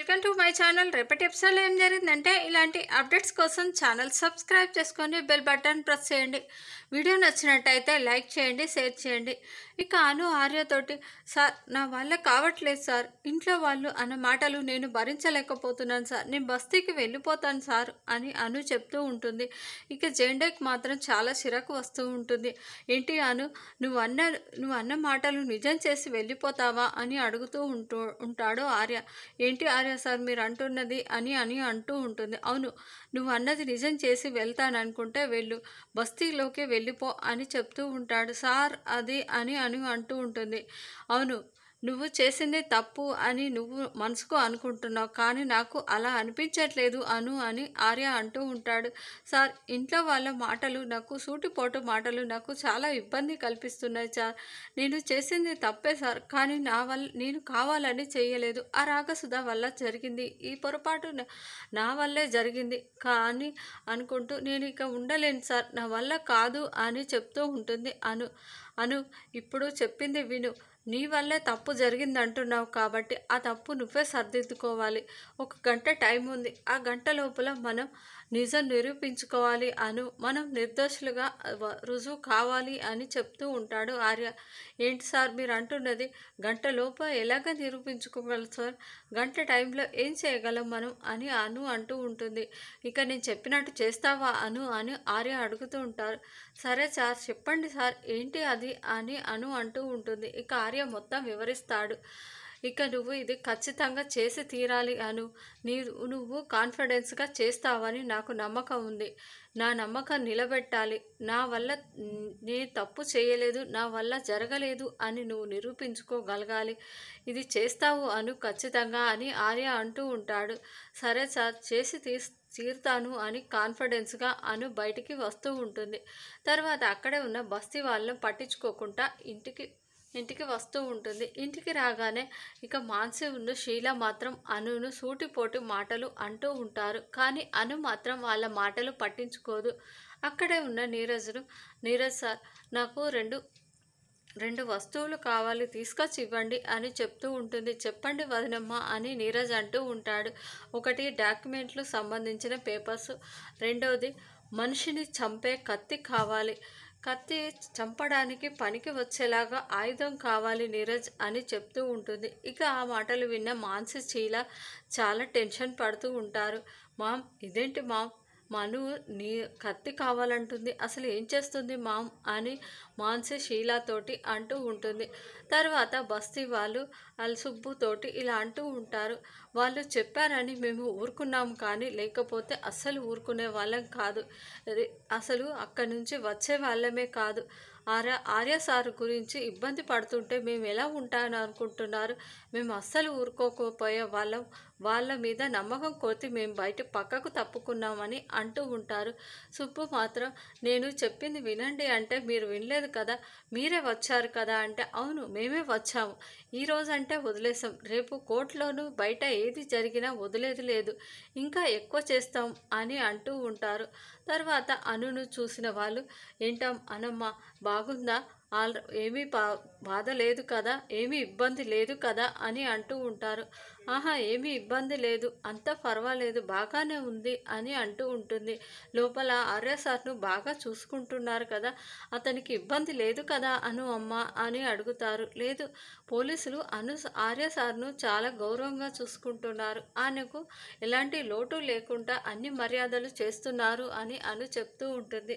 welcome to my channel రేపటి ఎపిసోడ్లో ఏం జరిగిందంటే ఇలాంటి అప్డేట్స్ కోసం ఛానల్ సబ్స్క్రైబ్ చేసుకొని బెల్ బటన్ ప్రెస్ చేయండి వీడియో నచ్చినట్టయితే లైక్ చేయండి షేర్ చేయండి ఇక అను ఆర్యతోటి సార్ నా వల్ల కావట్లేదు సార్ ఇంట్లో వాళ్ళు అన్న మాటలు నేను భరించలేకపోతున్నాను సార్ నేను బస్తీకి వెళ్ళిపోతాను సార్ అని అను చెప్తూ ఉంటుంది ఇక జెండేకి మాత్రం చాలా చిరాకు వస్తూ ఉంటుంది ఏంటి అను నువ్వు అన్న నువ్వు అన్న మాటలు నిజం చేసి వెళ్ళిపోతావా అని అడుగుతూ ఉంటూ ఉంటాడు ఆర్య ఏంటి ఆర్య సార్ మీరు అంటున్నది అని అని అంటూ ఉంటుంది అవును నువ్వు అన్నది నిజం చేసి వెళ్తాననుకుంటే వెళ్ళు బస్తీలోకి వెళ్ళి వెళ్ళిపో అని చెప్తూ ఉంటాడు సార్ అది అని అని అంటూ ఉంటుంది అవును నువ్వు చేసింది తప్పు అని నువ్వు మనసుకు అనుకుంటున్నావు కానీ నాకు అలా అనిపించట్లేదు అను అని ఆర్య అంటూ ఉంటాడు సార్ ఇంట్లో వాళ్ళ మాటలు నాకు సూటిపోటు మాటలు నాకు చాలా ఇబ్బంది కల్పిస్తున్నాయి సార్ నేను చేసింది తప్పే సార్ కానీ నా వల్ల నేను కావాలని చేయలేదు ఆ రాగసుధ వల్ల జరిగింది ఈ పొరపాటు నా వల్లే జరిగింది కానీ అనుకుంటూ నేను ఇక ఉండలేను సార్ నా వల్ల కాదు అని చెప్తూ ఉంటుంది అను అను ఇప్పుడు చెప్పింది విను నీ వల్లే తప్పు జరిగింది అంటున్నావు కాబట్టి ఆ తప్పు నువ్వే సర్దిద్దుకోవాలి ఒక గంట టైం ఉంది ఆ గంట లోపల మనం నిజం నిరూపించుకోవాలి అను మనం నిర్దోషులుగా రుజువు కావాలి అని చెప్తూ ఉంటాడు ఆర్య ఏంటి సార్ మీరు అంటున్నది గంట లోప ఎలాగ నిరూపించుకోగలం సార్ గంట టైంలో ఏం చేయగలం మనం అని అను అంటూ ఉంటుంది ఇక నేను చెప్పినట్టు చేస్తావా అను అని ఆర్య అడుగుతూ ఉంటారు సరే సార్ చెప్పండి సార్ ఏంటి అది అని అను అంటూ ఉంటుంది ఇక ఆర్య మొత్తం వివరిస్తాడు ఇక నువ్వు ఇది ఖచ్చితంగా చేసి తీరాలి అను నీ నువ్వు కాన్ఫిడెన్స్గా చేస్తావని నాకు నమ్మకం ఉంది నా నమ్మకం నిలబెట్టాలి నా వల్ల నేను తప్పు చేయలేదు నా వల్ల జరగలేదు అని నువ్వు నిరూపించుకోగలగాలి ఇది చేస్తావు అను ఖచ్చితంగా అని ఆర్య అంటూ ఉంటాడు సరే సార్ చేసి తీ తీరుతాను అని కాన్ఫిడెన్స్గా అను బయటికి వస్తూ ఉంటుంది తర్వాత అక్కడే ఉన్న బస్తీ వాళ్ళను పట్టించుకోకుండా ఇంటికి ఇంటికి వస్తూ ఉంటుంది ఇంటికి రాగానే ఇక మాన్సి ఉన్న షీల మాత్రం అనును సూటిపోటి మాటలు అంటూ ఉంటారు కానీ అను మాత్రం వాళ్ళ మాటలు పట్టించుకోదు అక్కడే ఉన్న నీరజ్ను నీరజ్ సార్ నాకు రెండు రెండు వస్తువులు కావాలి తీసుకొచ్చి ఇవ్వండి అని చెప్తూ ఉంటుంది చెప్పండి వదినమ్మ అని నీరజ్ అంటూ ఉంటాడు ఒకటి డాక్యుమెంట్లు సంబంధించిన పేపర్స్ రెండవది మనిషిని చంపే కత్తి కావాలి కత్తి చంపడానికి పనికి వచ్చేలాగా ఆయుధం కావాలి నీరజ్ అని చెప్తూ ఉంటుంది ఇక ఆ మాటలు విన్న మాన్సి చీల చాలా టెన్షన్ పడుతూ ఉంటారు మామ్ ఇదేంటి మామ్ మను నీ కత్తి కావాలంటుంది అసలు ఏం చేస్తుంది మామ్ అని మాన్సి శీలతోటి అంటూ ఉంటుంది తర్వాత బస్తీ వాళ్ళు సుబ్బుతోటి ఇలా అంటూ ఉంటారు వాళ్ళు చెప్పారని మేము ఊరుకున్నాము కానీ లేకపోతే అస్సలు ఊరుకునే వాళ్ళం కాదు అసలు అక్కడి నుంచి వచ్చే వాళ్ళమే కాదు ఆర్య ఆర్య సార్ గురించి ఇబ్బంది పడుతుంటే మేము ఎలా ఉంటాయని అనుకుంటున్నారు మేము అస్సలు ఊరుకోకపోయే వాళ్ళం వాళ్ళ మీద నమ్మకం కోతి మేము బయట పక్కకు తప్పుకున్నామని అంటూ ఉంటారు సుబ్బు మాత్రం నేను చెప్పింది వినండి అంటే మీరు వినలేదు కదా మీరే వచ్చారు కదా అంటే అవును మేమే వచ్చాము ఈ రోజంటే వదిలేసాం రేపు కోర్టులోనూ బయట ఏది జరిగినా వదిలేది లేదు ఇంకా ఎక్కువ చేస్తాం అని అంటూ ఉంటారు తర్వాత అనును చూసిన వాళ్ళు ఏంటాం అనమ్మ బాగుందా ఆల్ ఏమీ బాధ లేదు కదా ఏమీ ఇబ్బంది లేదు కదా అని అంటూ ఉంటారు ఆహా ఏమీ ఇబ్బంది లేదు అంతా పర్వాలేదు బాగానే ఉంది అని అంటూ ఉంటుంది లోపల ఆర్య సార్ను బాగా చూసుకుంటున్నారు కదా అతనికి ఇబ్బంది లేదు కదా అను అమ్మ అని అడుగుతారు లేదు పోలీసులు అను ఆర్య సార్ను చాలా గౌరవంగా చూసుకుంటున్నారు ఆయనకు ఎలాంటి లోటు లేకుండా అన్ని మర్యాదలు చేస్తున్నారు అని అను చెప్తూ ఉంటుంది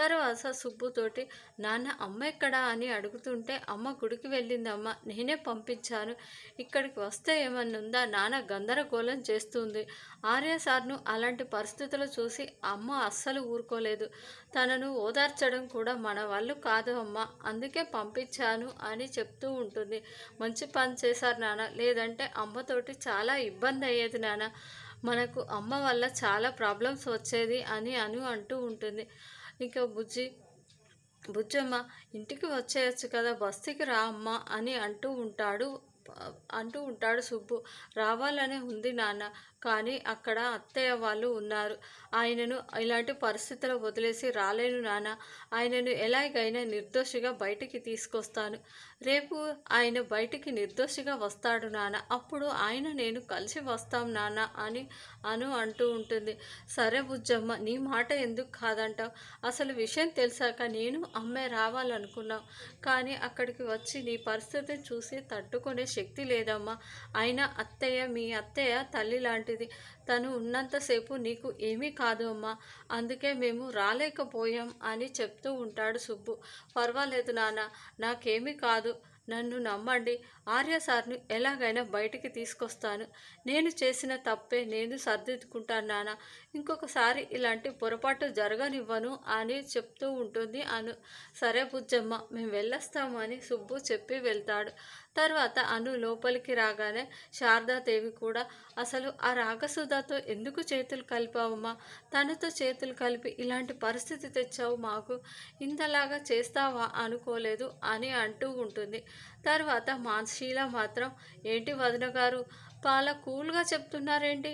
తర్వాత సుబ్బుతోటి నాన్న అమ్మ ఎక్కడా అని అడుగుతుంటే అమ్మ గుడికి వెళ్ళిందమ్మ నేనే పంపించాను ఇక్కడికి వస్తే ఏమన్నా బృంద నాన్న గందరగోళం చేస్తుంది ఆర్యసార్ను అలాంటి పరిస్థితులు చూసి అమ్మ అస్సలు ఊరుకోలేదు తనను ఓదార్చడం కూడా మన వాళ్ళు కాదు అమ్మ అందుకే పంపించాను అని చెప్తూ ఉంటుంది మంచి పని చేశారు నాన్న లేదంటే అమ్మతోటి చాలా ఇబ్బంది అయ్యేది నాన్న మనకు అమ్మ వల్ల చాలా ప్రాబ్లమ్స్ వచ్చేది అని అను అంటూ ఉంటుంది ఇంకా బుజ్జి బుజ్జమ్మ ఇంటికి వచ్చేయచ్చు కదా బస్తీకి రా అమ్మ అని అంటూ ఉంటాడు అంటూ ఉంటాడు సుబ్బు రావాలనే ఉంది నాన్న కానీ అక్కడ అత్తయ్య వాళ్ళు ఉన్నారు ఆయనను ఇలాంటి పరిస్థితులు వదిలేసి రాలేను నాన్న ఆయనను ఎలాగైనా నిర్దోషిగా బయటికి తీసుకొస్తాను రేపు ఆయన బయటికి నిర్దోషిగా వస్తాడు నాన్న అప్పుడు ఆయన నేను కలిసి వస్తాం నాన్న అని అను అంటూ ఉంటుంది సరే బుజ్జమ్మ నీ మాట ఎందుకు కాదంటావు అసలు విషయం తెలిసాక నేను అమ్మాయి రావాలనుకున్నావు కానీ అక్కడికి వచ్చి నీ పరిస్థితిని చూసి తట్టుకునే శక్తి లేదమ్మా అయినా అత్తయ్య మీ అత్తయ్య తల్లి లాంటి అలాంటిది తను ఉన్నంతసేపు నీకు ఏమీ కాదు అమ్మా అందుకే మేము రాలేకపోయాం అని చెప్తూ ఉంటాడు సుబ్బు పర్వాలేదు నాన్న నాకేమీ కాదు నన్ను నమ్మండి ఆర్య సార్ను ఎలాగైనా బయటికి తీసుకొస్తాను నేను చేసిన తప్పే నేను సర్దిద్దుకుంటాను నాన్న ఇంకొకసారి ఇలాంటి పొరపాటు జరగనివ్వను అని చెప్తూ ఉంటుంది అను సరే బుజ్జమ్మ మేము వెళ్ళొస్తామని సుబ్బు చెప్పి వెళ్తాడు తర్వాత అను లోపలికి రాగానే శారదాదేవి కూడా అసలు ఆ రాగసుధతో ఎందుకు చేతులు కలిపావమ్మా తనతో చేతులు కలిపి ఇలాంటి పరిస్థితి తెచ్చావు మాకు ఇంతలాగా చేస్తావా అనుకోలేదు అని అంటూ ఉంటుంది తర్వాత మాన్షీల మాత్రం ఏంటి వదిన గారు చాలా కూల్గా చెప్తున్నారేంటి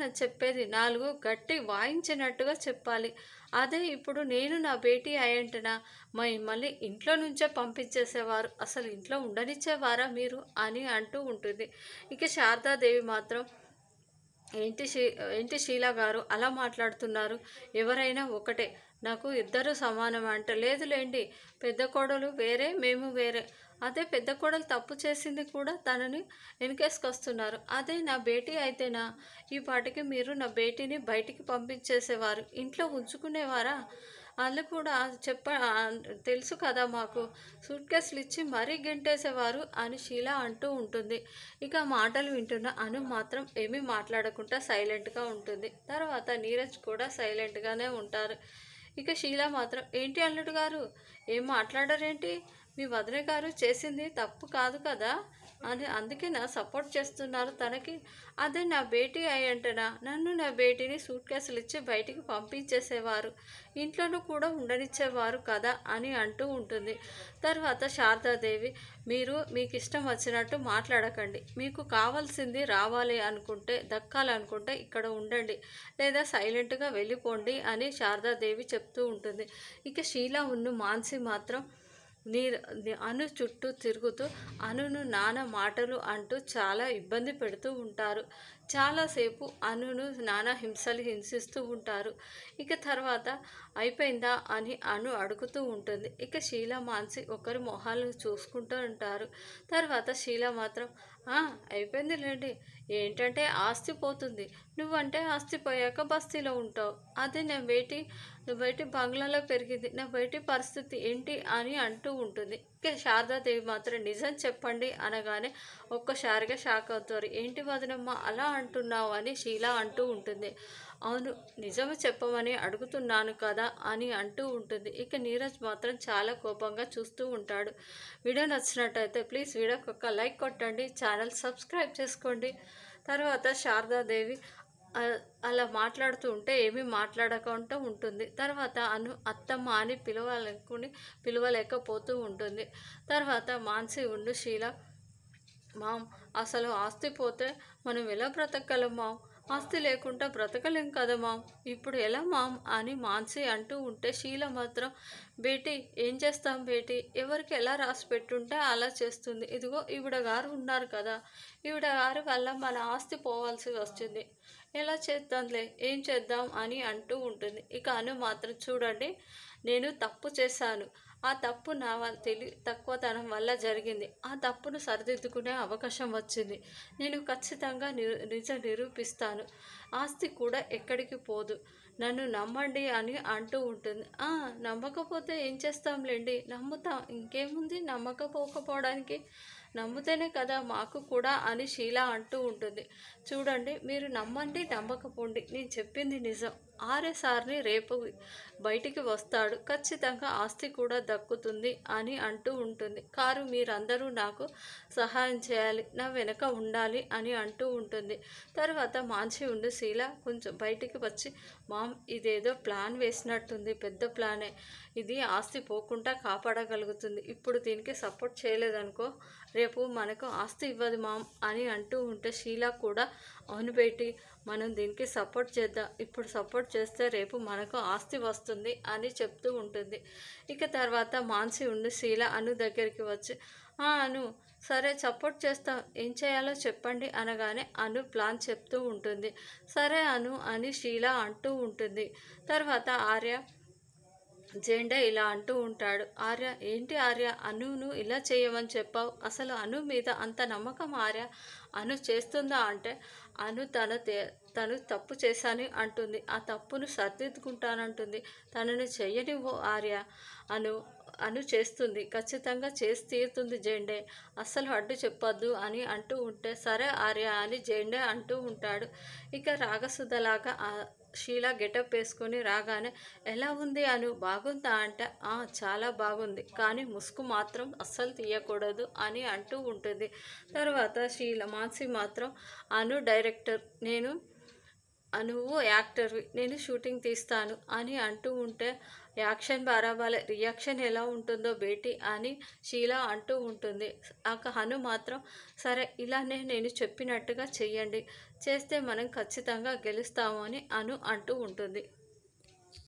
నా చెప్పేది నాలుగు గట్టి వాయించినట్టుగా చెప్పాలి అదే ఇప్పుడు నేను నా బేటీ అయ్యంటనా మిమ్మల్ని ఇంట్లో నుంచే పంపించేసేవారు అసలు ఇంట్లో ఉండనిచ్చేవారా మీరు అని అంటూ ఉంటుంది ఇక శారదాదేవి మాత్రం ఏంటి శీ ఏంటి శీలా గారు అలా మాట్లాడుతున్నారు ఎవరైనా ఒకటే నాకు ఇద్దరు సమానం అంట లేదులేండి పెద్ద కోడలు వేరే మేము వేరే అదే పెద్ద కోడలు తప్పు చేసింది కూడా తనని వెనకేసుకొస్తున్నారు అదే నా బేటీ అయితేనా ఈ పాటికి మీరు నా బేటీని బయటికి పంపించేసేవారు ఇంట్లో ఉంచుకునేవారా వాళ్ళు కూడా చెప్ప తెలుసు కదా మాకు సూట్ కేసులు ఇచ్చి మరీ గెంటేసేవారు అని శీల అంటూ ఉంటుంది ఇక మాటలు వింటున్న అను మాత్రం ఏమీ మాట్లాడకుండా సైలెంట్గా ఉంటుంది తర్వాత నీరజ్ కూడా సైలెంట్గానే ఉంటారు ఇక షీలా మాత్రం ఏంటి అల్లుడు గారు ఏం మాట్లాడారేంటి మీ వదిన గారు చేసింది తప్పు కాదు కదా అని అందుకే నా సపోర్ట్ చేస్తున్నారు తనకి అదే నా బేటీ అయ్యంటనా నన్ను నా బేటీని సూట్ కేసులు ఇచ్చి బయటికి పంపించేసేవారు ఇంట్లోనూ కూడా ఉండనిచ్చేవారు కదా అని అంటూ ఉంటుంది తర్వాత శారదాదేవి మీరు మీకు ఇష్టం వచ్చినట్టు మాట్లాడకండి మీకు కావాల్సింది రావాలి అనుకుంటే దక్కాలనుకుంటే ఇక్కడ ఉండండి లేదా సైలెంట్గా వెళ్ళిపోండి అని శారదాదేవి చెప్తూ ఉంటుంది ఇక శీలా ఉన్న మాన్సి మాత్రం నీరు అను చుట్టూ తిరుగుతూ అనును నాన్న మాటలు అంటూ చాలా ఇబ్బంది పెడుతూ ఉంటారు చాలాసేపు అనును నానా హింసలు హింసిస్తూ ఉంటారు ఇక తర్వాత అయిపోయిందా అని అను అడుగుతూ ఉంటుంది ఇక శీల మాన్సి ఒకరి మొహాలు చూసుకుంటూ ఉంటారు తర్వాత శీల మాత్రం అయిపోయింది లేండి ఏంటంటే ఆస్తి పోతుంది నువ్వంటే ఆస్తి పోయాక బస్తీలో ఉంటావు అదే నా బయటి బయటి బంగ్లాలో పెరిగింది నా బయటి పరిస్థితి ఏంటి అని అంటూ ఉంటుంది ఇంకా శారదాదేవి మాత్రం నిజం చెప్పండి అనగానే ఒక్కసారిగా షాక్ అవుతారు ఏంటి వదినమ్మ అలా అంటున్నావు అని శీల అంటూ ఉంటుంది అవును నిజము చెప్పమని అడుగుతున్నాను కదా అని అంటూ ఉంటుంది ఇక నీరజ్ మాత్రం చాలా కోపంగా చూస్తూ ఉంటాడు వీడియో నచ్చినట్టయితే ప్లీజ్ వీడియోకి ఒక లైక్ కొట్టండి ఛానల్ సబ్స్క్రైబ్ చేసుకోండి తర్వాత శారదాదేవి అలా మాట్లాడుతూ ఉంటే ఏమీ మాట్లాడకుండా ఉంటుంది తర్వాత అను అత్తమ్మ అని పిలవలేకుని పిలవలేకపోతూ ఉంటుంది తర్వాత మాన్సి ఉండు శీల మా అసలు ఆస్తి పోతే మనం ఎలా బ్రతకగలం మా ఆస్తి లేకుండా బ్రతకలేం కదా మామ్ ఇప్పుడు ఎలా మామ్ అని మాన్సి అంటూ ఉంటే శీల మాత్రం బేటీ ఏం చేస్తాం బేటీ ఎవరికి ఎలా రాసి పెట్టుంటే అలా చేస్తుంది ఇదిగో ఈవిడ గారు ఉన్నారు కదా ఈవిడ గారి వల్ల మన ఆస్తి పోవాల్సి వస్తుంది ఎలా చేద్దాంలే ఏం చేద్దాం అని అంటూ ఉంటుంది ఇక అను మాత్రం చూడండి నేను తప్పు చేశాను ఆ తప్పు నా తెలి తక్కువతనం వల్ల జరిగింది ఆ తప్పును సరిదిద్దుకునే అవకాశం వచ్చింది నేను ఖచ్చితంగా నిజ నిరూపిస్తాను ఆస్తి కూడా ఎక్కడికి పోదు నన్ను నమ్మండి అని అంటూ ఉంటుంది నమ్మకపోతే ఏం చేస్తాంలేండి నమ్ముతాం ఇంకేముంది నమ్మకపోకపోవడానికి నమ్ముతేనే కదా మాకు కూడా అని శీల అంటూ ఉంటుంది చూడండి మీరు నమ్మండి నమ్మకపోండి నేను చెప్పింది నిజం ఆర్ఎస్ఆర్ని రేపు బయటికి వస్తాడు ఖచ్చితంగా ఆస్తి కూడా దక్కుతుంది అని అంటూ ఉంటుంది కారు మీరందరూ నాకు సహాయం చేయాలి నా వెనక ఉండాలి అని అంటూ ఉంటుంది తర్వాత మాంచి ఉండు శీల కొంచెం బయటికి వచ్చి మామ్ ఇదేదో ప్లాన్ వేసినట్టుంది పెద్ద ప్లానే ఇది ఆస్తి పోకుండా కాపాడగలుగుతుంది ఇప్పుడు దీనికి సపోర్ట్ చేయలేదనుకో రేపు మనకు ఆస్తి ఇవ్వదు మామ్ అని అంటూ ఉంటే శీల కూడా అవును బయటి మనం దీనికి సపోర్ట్ చేద్దాం ఇప్పుడు సపోర్ట్ చేస్తే రేపు మనకు ఆస్తి వస్తుంది అని చెప్తూ ఉంటుంది ఇక తర్వాత మాన్సి ఉండి శీల అను దగ్గరికి వచ్చి అను సరే సపోర్ట్ చేస్తాం ఏం చేయాలో చెప్పండి అనగానే అను ప్లాన్ చెప్తూ ఉంటుంది సరే అను అని శీల అంటూ ఉంటుంది తర్వాత ఆర్య జెండా ఇలా అంటూ ఉంటాడు ఆర్య ఏంటి ఆర్య అనును ఇలా చేయమని చెప్పావు అసలు అను మీద అంత నమ్మకం ఆర్య అను చేస్తుందా అంటే అను తన తను తప్పు చేశాను అంటుంది ఆ తప్పును సరిదిద్దుకుంటానంటుంది తనను చెయ్యనివ్వు ఆర్య అను అను చేస్తుంది ఖచ్చితంగా చేసి తీరుతుంది జెండే అస్సలు అడ్డు చెప్పొద్దు అని అంటూ ఉంటే సరే ఆర్య అని జెండే అంటూ ఉంటాడు ఇక రాగసుధలాగా షీలా గెటప్ వేసుకొని రాగానే ఎలా ఉంది అను బాగుందా అంటే చాలా బాగుంది కానీ ముసుగు మాత్రం అస్సలు తీయకూడదు అని అంటూ ఉంటుంది తర్వాత షీల మాన్సి మాత్రం అను డైరెక్టర్ నేను నువ్వు యాక్టర్వి నేను షూటింగ్ తీస్తాను అని అంటూ ఉంటే యాక్షన్ బారాబాలే రియాక్షన్ ఎలా ఉంటుందో బేటీ అని షీలా అంటూ ఉంటుంది ఆ హను మాత్రం సరే ఇలానే నేను చెప్పినట్టుగా చెయ్యండి చేస్తే మనం ఖచ్చితంగా గెలుస్తాము అని అను అంటూ ఉంటుంది